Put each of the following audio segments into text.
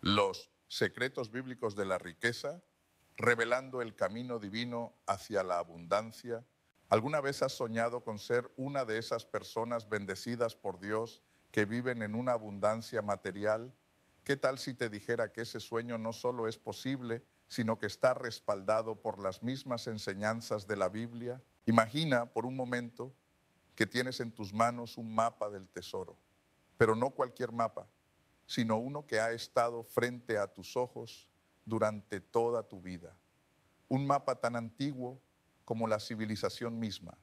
los secretos bíblicos de la riqueza, revelando el camino divino hacia la abundancia. ¿Alguna vez has soñado con ser una de esas personas bendecidas por Dios que viven en una abundancia material? ¿Qué tal si te dijera que ese sueño no solo es posible, sino que está respaldado por las mismas enseñanzas de la Biblia? Imagina por un momento que tienes en tus manos un mapa del tesoro, pero no cualquier mapa, sino uno que ha estado frente a tus ojos durante toda tu vida. Un mapa tan antiguo como la civilización misma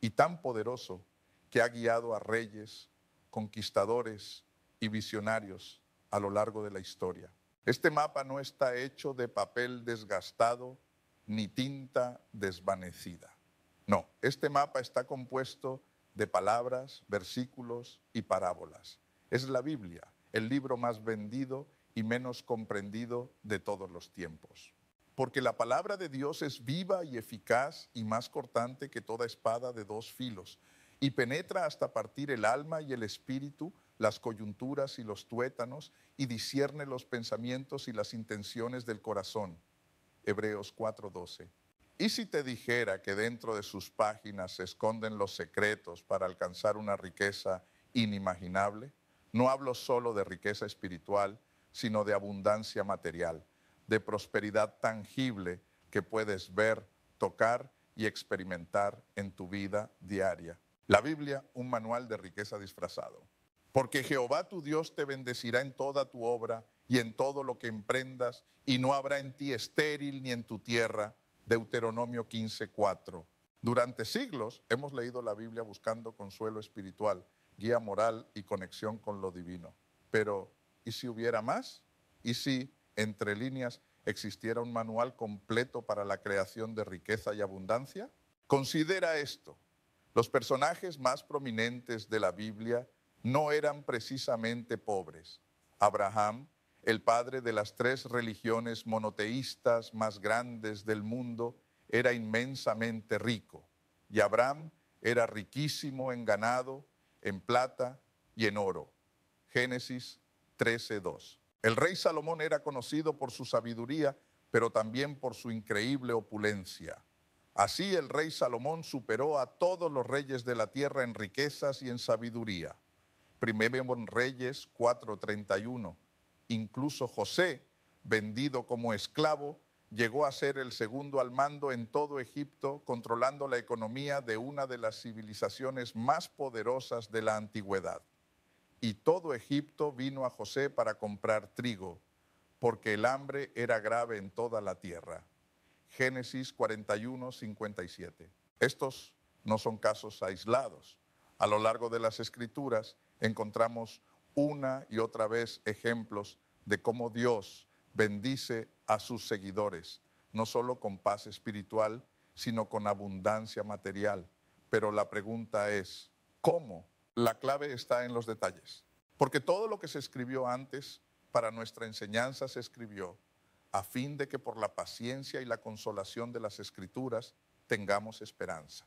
y tan poderoso que ha guiado a reyes, conquistadores y visionarios a lo largo de la historia. Este mapa no está hecho de papel desgastado ni tinta desvanecida. No, este mapa está compuesto de palabras, versículos y parábolas. Es la Biblia el libro más vendido y menos comprendido de todos los tiempos. Porque la palabra de Dios es viva y eficaz y más cortante que toda espada de dos filos, y penetra hasta partir el alma y el espíritu, las coyunturas y los tuétanos, y discierne los pensamientos y las intenciones del corazón. Hebreos 4:12. ¿Y si te dijera que dentro de sus páginas se esconden los secretos para alcanzar una riqueza inimaginable? No hablo solo de riqueza espiritual, sino de abundancia material, de prosperidad tangible que puedes ver, tocar y experimentar en tu vida diaria. La Biblia, un manual de riqueza disfrazado. Porque Jehová tu Dios te bendecirá en toda tu obra y en todo lo que emprendas, y no habrá en ti estéril ni en tu tierra. Deuteronomio 15:4. Durante siglos hemos leído la Biblia buscando consuelo espiritual, guía moral y conexión con lo divino. Pero, ¿y si hubiera más? ¿Y si, entre líneas, existiera un manual completo para la creación de riqueza y abundancia? Considera esto. Los personajes más prominentes de la Biblia no eran precisamente pobres. Abraham, el padre de las tres religiones monoteístas más grandes del mundo, era inmensamente rico. Y Abraham era riquísimo en ganado, en plata y en oro. Génesis 13:2. El rey Salomón era conocido por su sabiduría, pero también por su increíble opulencia. Así el rey Salomón superó a todos los reyes de la tierra en riquezas y en sabiduría. Primero Reyes 4:31. Incluso José, vendido como esclavo, Llegó a ser el segundo al mando en todo Egipto, controlando la economía de una de las civilizaciones más poderosas de la antigüedad. Y todo Egipto vino a José para comprar trigo, porque el hambre era grave en toda la tierra. Génesis 41, 57. Estos no son casos aislados. A lo largo de las escrituras encontramos una y otra vez ejemplos de cómo Dios bendice a sus seguidores, no solo con paz espiritual, sino con abundancia material. Pero la pregunta es, ¿cómo? La clave está en los detalles, porque todo lo que se escribió antes para nuestra enseñanza se escribió a fin de que por la paciencia y la consolación de las escrituras tengamos esperanza.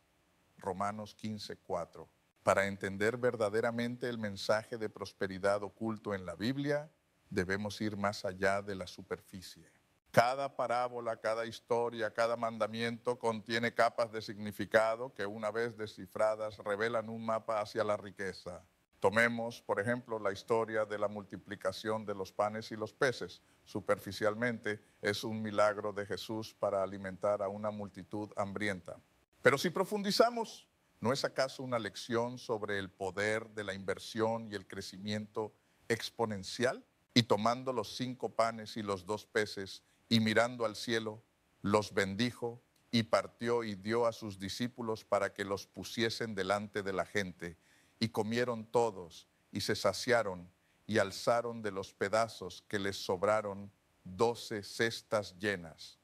Romanos 15, 4. Para entender verdaderamente el mensaje de prosperidad oculto en la Biblia, debemos ir más allá de la superficie. Cada parábola, cada historia, cada mandamiento contiene capas de significado que una vez descifradas revelan un mapa hacia la riqueza. Tomemos, por ejemplo, la historia de la multiplicación de los panes y los peces. Superficialmente es un milagro de Jesús para alimentar a una multitud hambrienta. Pero si profundizamos, ¿no es acaso una lección sobre el poder de la inversión y el crecimiento exponencial? y tomando los cinco panes y los dos peces, y mirando al cielo, los bendijo y partió y dio a sus discípulos para que los pusiesen delante de la gente. Y comieron todos y se saciaron y alzaron de los pedazos que les sobraron doce cestas llenas.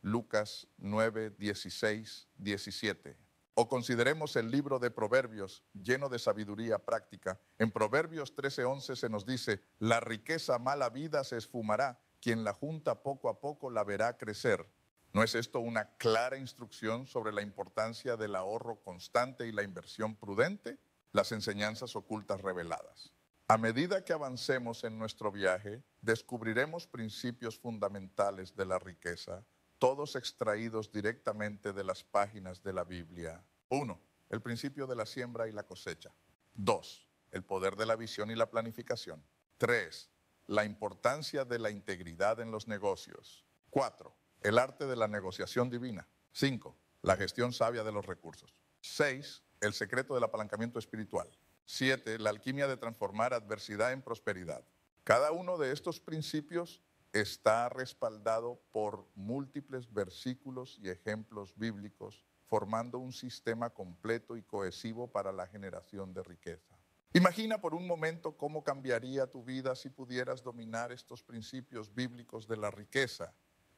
Lucas 9, 16, 17. O consideremos el libro de Proverbios lleno de sabiduría práctica. En Proverbios 13:11 se nos dice, la riqueza mala vida se esfumará, quien la junta poco a poco la verá crecer. ¿No es esto una clara instrucción sobre la importancia del ahorro constante y la inversión prudente? Las enseñanzas ocultas reveladas. A medida que avancemos en nuestro viaje, descubriremos principios fundamentales de la riqueza, todos extraídos directamente de las páginas de la Biblia. 1. el principio de la siembra y la cosecha. Dos, el poder de la visión y la planificación. 3. la importancia de la integridad en los negocios. 4. el arte de la negociación divina. 5. la gestión sabia de los recursos. Seis, el secreto del apalancamiento espiritual. 7. la alquimia de transformar adversidad en prosperidad. Cada uno de estos principios está respaldado por múltiples versículos y ejemplos bíblicos, formando un sistema completo y cohesivo para la generación de riqueza. Imagina por un momento cómo cambiaría tu vida si pudieras dominar estos principios bíblicos de la riqueza.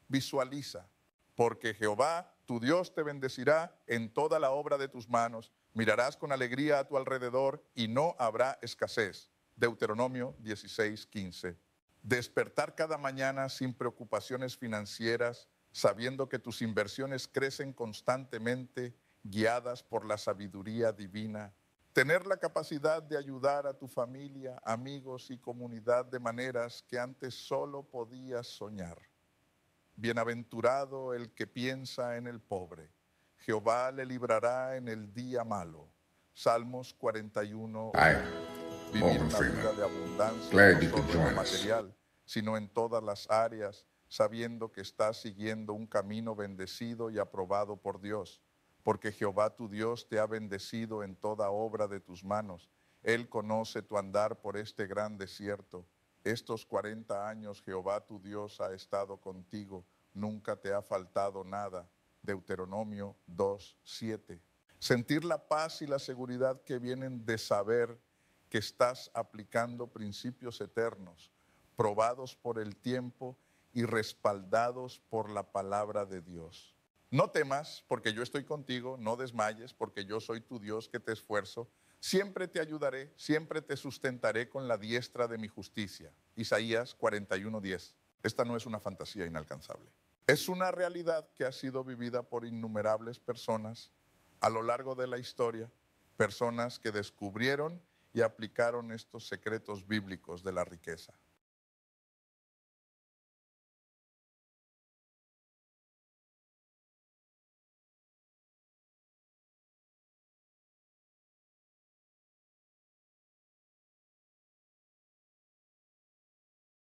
Visualiza, porque Jehová, tu Dios, te bendecirá en toda la obra de tus manos, mirarás con alegría a tu alrededor y no habrá escasez. Deuteronomio 16, 15. Despertar cada mañana sin preocupaciones financieras, sabiendo que tus inversiones crecen constantemente, guiadas por la sabiduría divina. Tener la capacidad de ayudar a tu familia, amigos y comunidad de maneras que antes solo podías soñar. Bienaventurado el que piensa en el pobre. Jehová le librará en el día malo. Salmos 41 de abundancia, no material, sino en todas las áreas, sabiendo que estás siguiendo un camino bendecido y aprobado por Dios, porque Jehová tu Dios te ha bendecido en toda obra de tus manos. Él conoce tu andar por este gran desierto. Estos 40 años Jehová tu Dios ha estado contigo, nunca te ha faltado nada. Deuteronomio 2.7. Sentir la paz y la seguridad que vienen de saber que estás aplicando principios eternos, probados por el tiempo y respaldados por la palabra de Dios. No temas, porque yo estoy contigo, no desmayes, porque yo soy tu Dios que te esfuerzo. Siempre te ayudaré, siempre te sustentaré con la diestra de mi justicia. Isaías 41:10. Esta no es una fantasía inalcanzable. Es una realidad que ha sido vivida por innumerables personas a lo largo de la historia, personas que descubrieron y aplicaron estos secretos bíblicos de la riqueza.